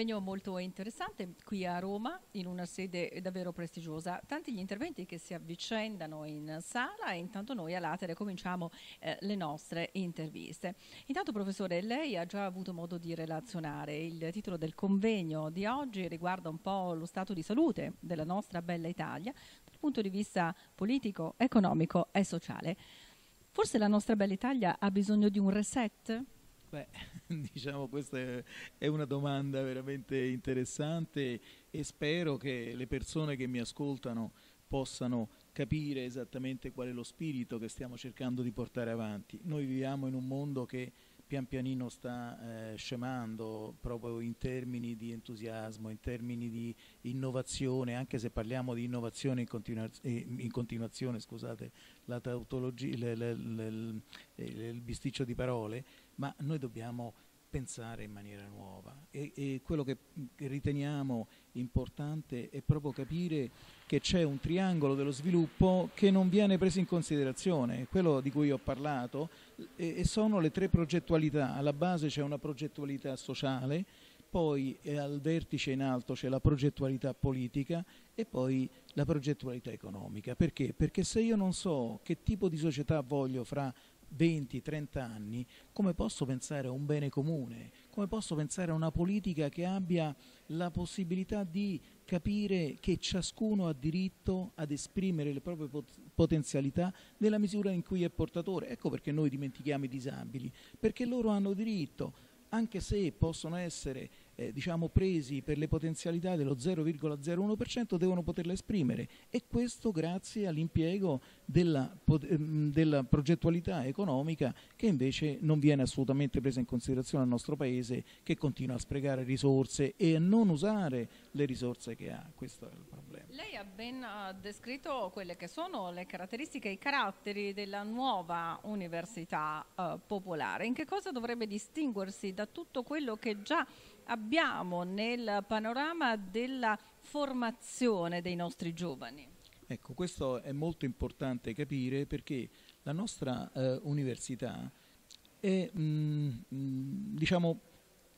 convegno molto interessante qui a Roma, in una sede davvero prestigiosa. Tanti gli interventi che si avvicendano in sala e intanto noi a Latere cominciamo eh, le nostre interviste. Intanto professore, lei ha già avuto modo di relazionare il titolo del convegno di oggi riguarda un po' lo stato di salute della nostra bella Italia dal punto di vista politico, economico e sociale. Forse la nostra bella Italia ha bisogno di un reset? Beh, diciamo questa è una domanda veramente interessante e spero che le persone che mi ascoltano possano capire esattamente qual è lo spirito che stiamo cercando di portare avanti. Noi viviamo in un mondo che pian pianino sta eh, scemando proprio in termini di entusiasmo, in termini di innovazione, anche se parliamo di innovazione in, continua eh, in continuazione, scusate la tautologia, il bisticcio di parole, ma noi dobbiamo pensare in maniera nuova e, e quello che, che riteniamo importante è proprio capire che c'è un triangolo dello sviluppo che non viene preso in considerazione, quello di cui ho parlato, e, e sono le tre progettualità, alla base c'è una progettualità sociale, poi al vertice in alto c'è la progettualità politica e poi la progettualità economica. Perché? Perché se io non so che tipo di società voglio fra 20-30 anni, come posso pensare a un bene comune? Come posso pensare a una politica che abbia la possibilità di capire che ciascuno ha diritto ad esprimere le proprie pot potenzialità nella misura in cui è portatore? Ecco perché noi dimentichiamo i disabili, perché loro hanno diritto, anche se possono essere eh, diciamo, presi per le potenzialità dello 0,01% devono poterla esprimere e questo grazie all'impiego della, ehm, della, progettualità economica che invece non viene assolutamente presa in considerazione al nostro Paese che continua a sprecare risorse e a non usare le risorse che ha. Questo è il problema. Lei ha ben descritto quelle che sono le caratteristiche e i caratteri della nuova università eh, popolare. In che cosa dovrebbe distinguersi da tutto quello che già abbiamo nel panorama della formazione dei nostri giovani? Ecco, questo è molto importante capire perché la nostra eh, università è mh, mm, mh, mm, diciamo,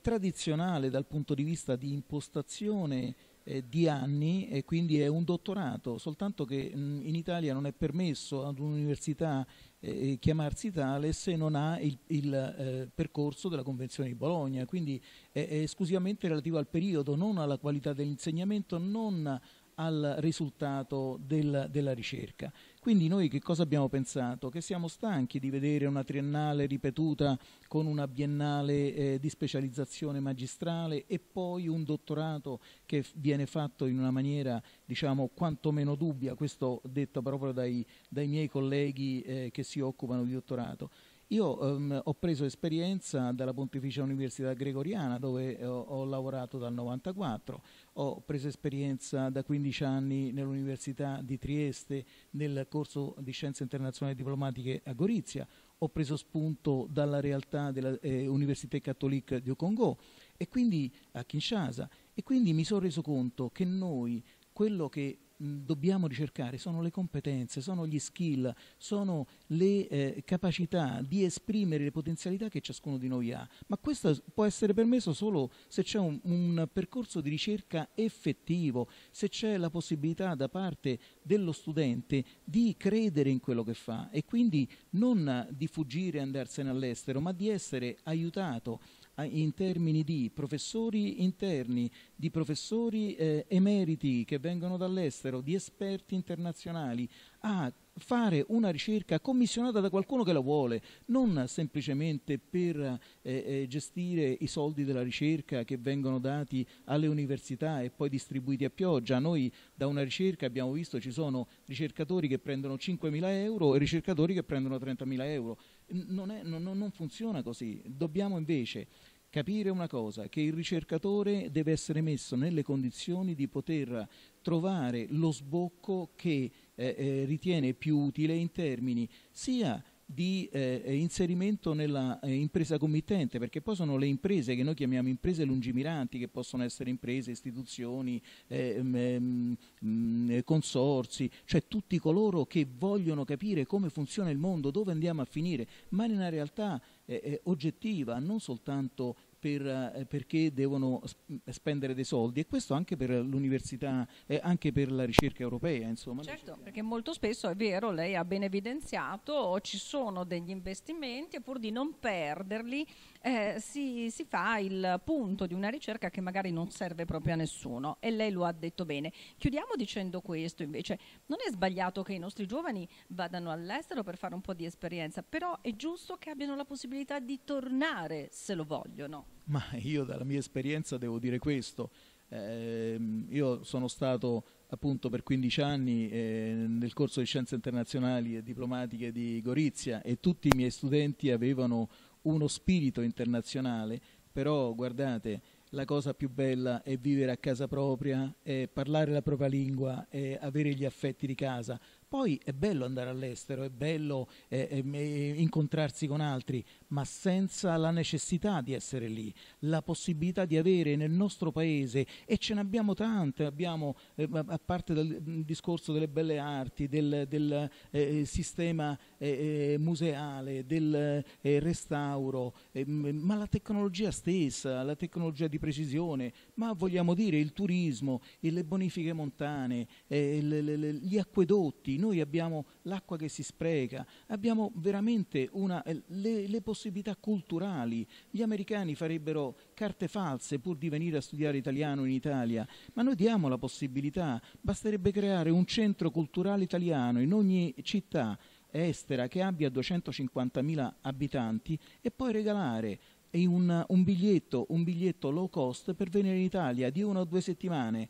tradizionale dal punto di vista di impostazione eh, di anni e quindi è un dottorato, soltanto che mh, mm, in Italia non è permesso ad un'università eh, eh, chiamarsi tale se non ha il, il eh, percorso della Convenzione di Bologna, quindi è, è esclusivamente relativo al periodo, non alla qualità dell'insegnamento, non al risultato del, della ricerca. Quindi noi che cosa abbiamo pensato? Che siamo stanchi di vedere una triennale ripetuta con una biennale eh, di specializzazione magistrale e poi un dottorato che viene fatto in una maniera diciamo quantomeno dubbia, questo detto proprio dai, dai miei colleghi eh, che si occupano di dottorato. Io um, ho preso esperienza dalla Pontificia Università Gregoriana dove eh, ho, ho lavorato dal 1994, ho preso esperienza da 15 anni nell'Università di Trieste nel corso di Scienze Internazionali Diplomatiche a Gorizia, ho preso spunto dalla realtà dell'Università eh, Cattolica di Congo e quindi a Kinshasa e quindi mi sono reso conto che noi quello che Mm, dobbiamo ricercare sono le competenze, sono gli skill, sono le eh, capacità di esprimere le potenzialità che ciascuno di noi ha, ma questo può essere permesso solo se c'è un, un percorso di ricerca effettivo, se c'è la possibilità da parte dello studente di credere in quello che fa e quindi non di fuggire e andarsene all'estero, ma di essere aiutato in termini di professori interni, di professori eh, emeriti che vengono dall'estero, di esperti internazionali, a fare una ricerca commissionata da qualcuno che la vuole, non semplicemente per eh, eh gestire i soldi della ricerca che vengono dati alle università e poi distribuiti a pioggia. Noi da una ricerca abbiamo visto ci sono ricercatori che prendono 5.000 euro e ricercatori che prendono 30.000 euro non, è, non, non funziona così. Dobbiamo invece capire una cosa, che il ricercatore deve essere messo nelle condizioni di poter trovare lo sbocco che eh, eh ritiene più utile in termini sia di eh, eh, inserimento nella eh, impresa committente, perché poi sono le imprese che noi chiamiamo imprese lungimiranti, che possono essere imprese, istituzioni, eh, mh, ehm, ehm, mh, mm, eh, consorsi, cioè tutti coloro che vogliono capire come funziona il mondo, dove andiamo a finire, ma in una realtà eh, oggettiva, non soltanto per, eh, perché devono mm, spendere dei soldi e questo anche per l'università e eh, anche per la ricerca europea. Insomma. Certo, perché molto spesso è vero, lei ha ben evidenziato, ci sono degli investimenti e pur di non perderli eh, si, si, fa il punto di una ricerca che magari non serve proprio a nessuno e lei lo ha detto bene. Chiudiamo dicendo questo invece, non è sbagliato che i nostri giovani vadano all'estero per fare un po' di esperienza, però è giusto che abbiano la possibilità di tornare se lo vogliono. Ma io dalla mia esperienza devo dire questo. Eh, io sono stato appunto per 15 anni eh, nel corso di scienze internazionali e diplomatiche di Gorizia e tutti i miei studenti avevano uno spirito internazionale, però guardate, la cosa più bella è vivere a casa propria, è parlare la propria lingua, è avere gli affetti di casa. Poi è bello andare all'estero, è bello è, è, incontrarsi con altri, ma senza la necessità di essere lì, la possibilità di avere nel nostro paese, e ce n'abbiamo tante, abbiamo, eh, a parte del mm, discorso delle belle arti, del, del eh, eh sistema eh, eh, museale, del eh, restauro, ma la tecnologia stessa, la tecnologia di precisione, ma vogliamo dire il turismo, le bonifiche montane, le, le, le, gli acquedotti, noi abbiamo l'acqua che si spreca, abbiamo veramente una, le possibilità possibilità culturali. Gli americani farebbero carte false pur di venire a studiare italiano in Italia, ma noi diamo la possibilità, basterebbe creare un centro culturale italiano in ogni città estera che abbia 250.000 abitanti e poi regalare un, un, biglietto, un biglietto low cost per venire in Italia di una o due settimane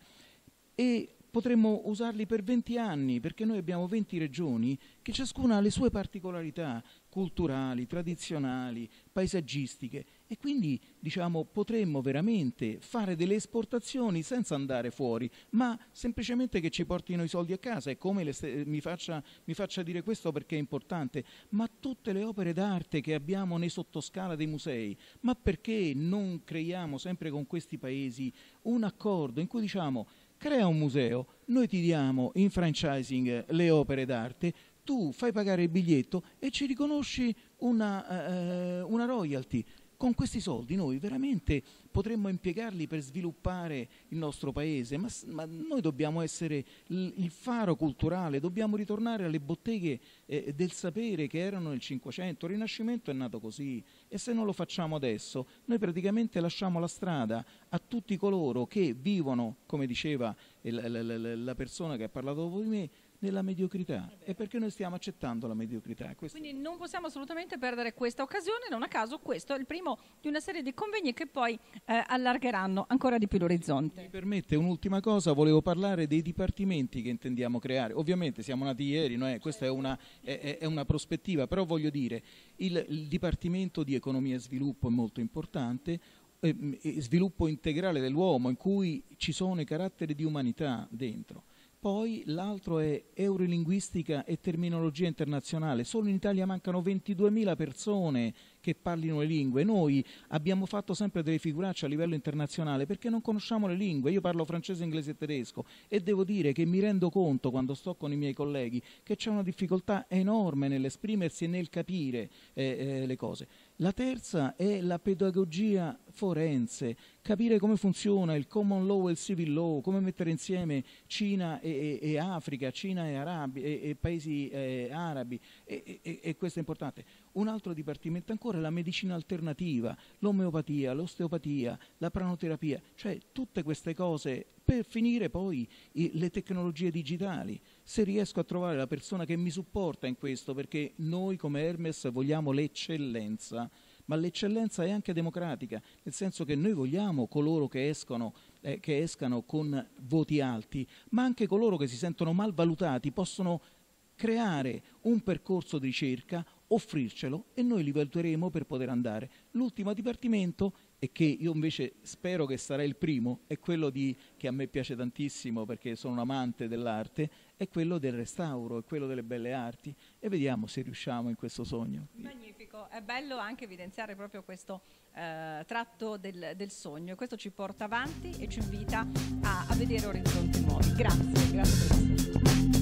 e potremmo usarli per 20 anni perché noi abbiamo 20 regioni che ciascuna ha le sue particolarità, culturali, tradizionali, paesaggistiche e quindi diciamo, potremmo veramente fare delle esportazioni senza andare fuori, ma semplicemente che ci portino i soldi a casa e come mi faccia, mi, faccia, dire questo perché è importante, ma tutte le opere d'arte che abbiamo nei sottoscala dei musei, ma perché non creiamo sempre con questi paesi un accordo in cui diciamo crea un museo, noi ti diamo in franchising le opere d'arte, tu fai pagare il biglietto e ci riconosci una, eh, una royalty. Con questi soldi noi veramente potremmo impiegarli per sviluppare il nostro paese, ma, ma noi dobbiamo essere il faro culturale, dobbiamo ritornare alle botteghe eh, del sapere che erano nel Cinquecento, il Rinascimento è nato così e se non lo facciamo adesso noi praticamente lasciamo la strada a tutti coloro che vivono, come diceva la persona che ha parlato dopo di me, nella mediocrità e perché noi stiamo accettando la mediocrità. Questo Quindi non possiamo assolutamente perdere questa occasione, non a caso questo è il primo di una serie di convegni che poi eh, allargheranno ancora di più l'orizzonte. Mi permette un'ultima cosa, volevo parlare dei dipartimenti che intendiamo creare. Ovviamente siamo nati ieri, no? questa è una, è, è una, prospettiva, però voglio dire, il, il Dipartimento di Economia e Sviluppo è molto importante, sviluppo integrale dell'uomo in cui ci sono i caratteri di umanità dentro poi l'altro è Eurolinguistica e Terminologia Internazionale. Solo in Italia mancano 22.000 persone che parlino le lingue. Noi abbiamo fatto sempre delle figuracce a livello internazionale perché non conosciamo le lingue. Io parlo francese, inglese e tedesco e devo dire che mi rendo conto quando sto con i miei colleghi che c'è una difficoltà enorme nell'esprimersi e nel capire eh, eh, le cose. La terza è la pedagogia forense, capire come funziona il common law e il civil law, come mettere insieme Cina e, e, e Africa, Cina e, Arabi, e paesi eh, arabi e questo è importante. Un altro dipartimento ancora è la medicina alternativa, l'omeopatia, l'osteopatia, la pranoterapia, cioè tutte queste cose per finire poi le tecnologie digitali. Se riesco a trovare la persona che mi supporta in questo, perché noi come Hermes vogliamo l'eccellenza, ma l'eccellenza è anche democratica, nel senso che noi vogliamo coloro che escono eh, che escano con voti alti, ma anche coloro che si sentono malvalutati possono creare un percorso di ricerca, offrircelo e noi li valuteremo per poter andare. L'ultimo dipartimento e che io invece spero che sarà il primo, è quello di, che a me piace tantissimo perché sono un amante dell'arte, è quello del restauro, è quello delle belle arti e vediamo se riusciamo in questo sogno. Magnifico, è bello anche evidenziare proprio questo eh, tratto del, del sogno e questo ci porta avanti e ci invita a, a vedere orizzonti nuovi. Grazie, grazie per questo.